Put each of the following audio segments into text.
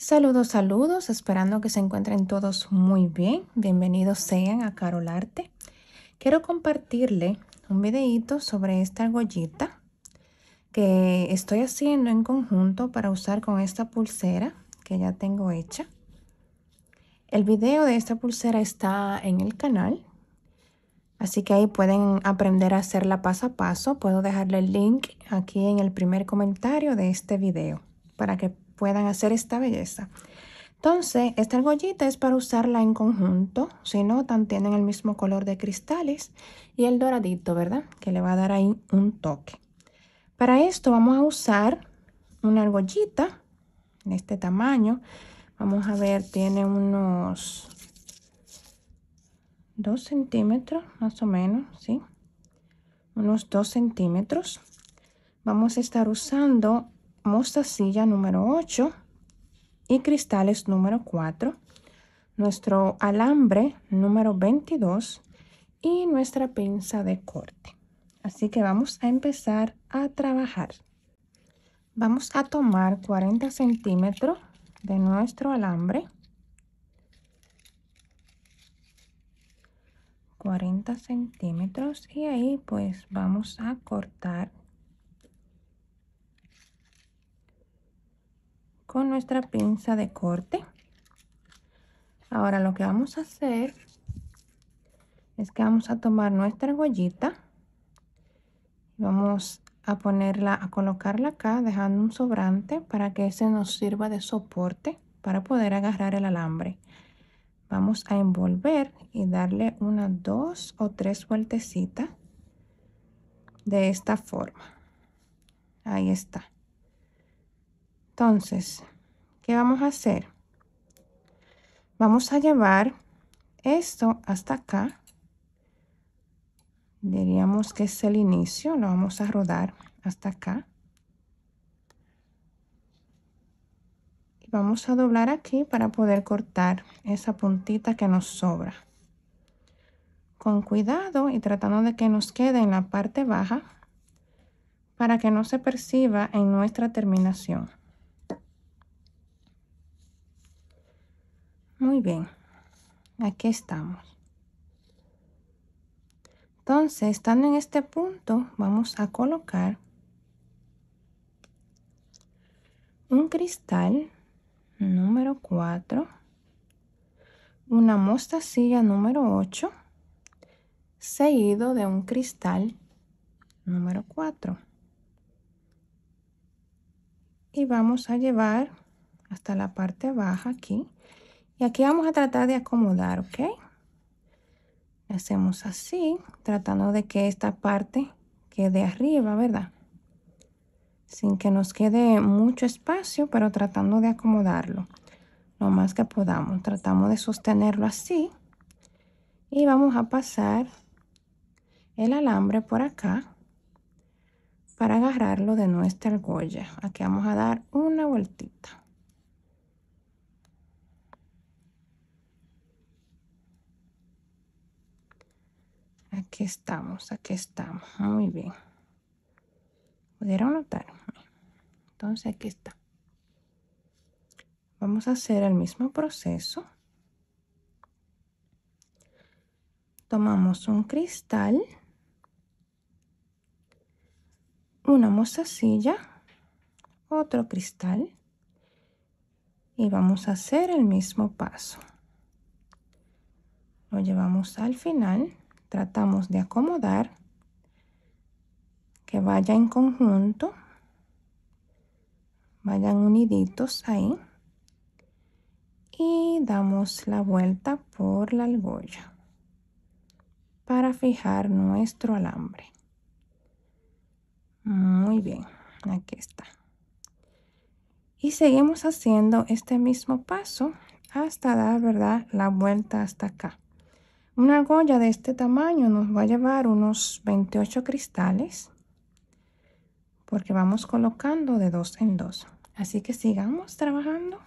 Saludos, saludos, esperando que se encuentren todos muy bien. Bienvenidos sean a arte Quiero compartirle un videito sobre esta argollita que estoy haciendo en conjunto para usar con esta pulsera que ya tengo hecha. El video de esta pulsera está en el canal, así que ahí pueden aprender a hacerla paso a paso. Puedo dejarle el link aquí en el primer comentario de este video para que puedan hacer esta belleza. Entonces, esta argollita es para usarla en conjunto. Si notan, tienen el mismo color de cristales y el doradito, ¿verdad? Que le va a dar ahí un toque. Para esto vamos a usar una argollita en este tamaño. Vamos a ver, tiene unos 2 centímetros, más o menos, ¿sí? Unos 2 centímetros. Vamos a estar usando silla número 8 y cristales número 4, nuestro alambre número 22 y nuestra pinza de corte. Así que vamos a empezar a trabajar. Vamos a tomar 40 centímetros de nuestro alambre. 40 centímetros y ahí pues vamos a cortar con nuestra pinza de corte. Ahora lo que vamos a hacer es que vamos a tomar nuestra argollita. Vamos a ponerla, a colocarla acá, dejando un sobrante para que ese nos sirva de soporte para poder agarrar el alambre. Vamos a envolver y darle una dos o tres vueltecitas de esta forma. Ahí está. Entonces, ¿qué vamos a hacer? Vamos a llevar esto hasta acá. Diríamos que es el inicio, lo vamos a rodar hasta acá. Y vamos a doblar aquí para poder cortar esa puntita que nos sobra. Con cuidado y tratando de que nos quede en la parte baja para que no se perciba en nuestra terminación. Muy bien, aquí estamos. Entonces, estando en este punto, vamos a colocar un cristal número 4, una mostacilla número 8, seguido de un cristal número 4. Y vamos a llevar hasta la parte baja aquí y aquí vamos a tratar de acomodar, ¿ok? Hacemos así, tratando de que esta parte quede arriba, ¿verdad? Sin que nos quede mucho espacio, pero tratando de acomodarlo lo más que podamos. Tratamos de sostenerlo así. Y vamos a pasar el alambre por acá para agarrarlo de nuestra argolla. Aquí vamos a dar una vueltita. Aquí estamos, aquí estamos. Ah, muy bien. ¿Pudieron notar? Entonces aquí está. Vamos a hacer el mismo proceso. Tomamos un cristal, una mozasilla, otro cristal y vamos a hacer el mismo paso. Lo llevamos al final tratamos de acomodar que vaya en conjunto, vayan uniditos ahí y damos la vuelta por la argolla para fijar nuestro alambre. Muy bien, aquí está. Y seguimos haciendo este mismo paso hasta dar, ¿verdad? La vuelta hasta acá. Una argolla de este tamaño nos va a llevar unos 28 cristales porque vamos colocando de dos en dos. Así que sigamos trabajando.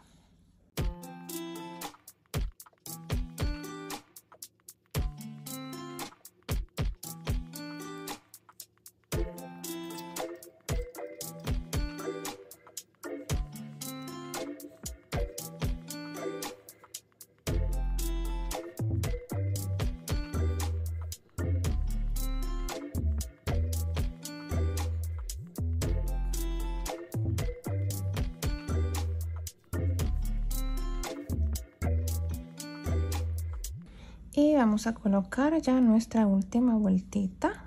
y vamos a colocar ya nuestra última vueltita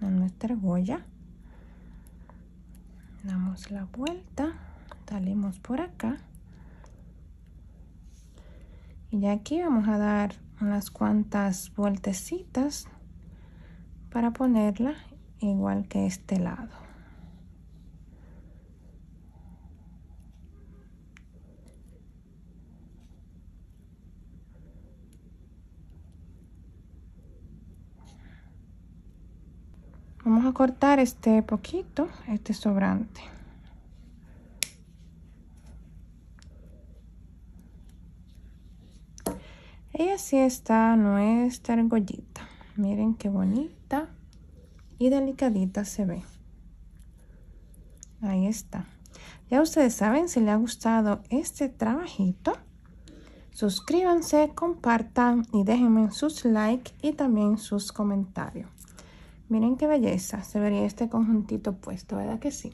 en nuestra argolla damos la vuelta salimos por acá y ya aquí vamos a dar unas cuantas vueltecitas para ponerla igual que este lado vamos a cortar este poquito, este sobrante. Y así está nuestra argollita. Miren qué bonita y delicadita se ve. Ahí está. Ya ustedes saben, si les ha gustado este trabajito, suscríbanse, compartan y déjenme sus likes y también sus comentarios. Miren qué belleza se vería este conjuntito puesto, ¿verdad que sí?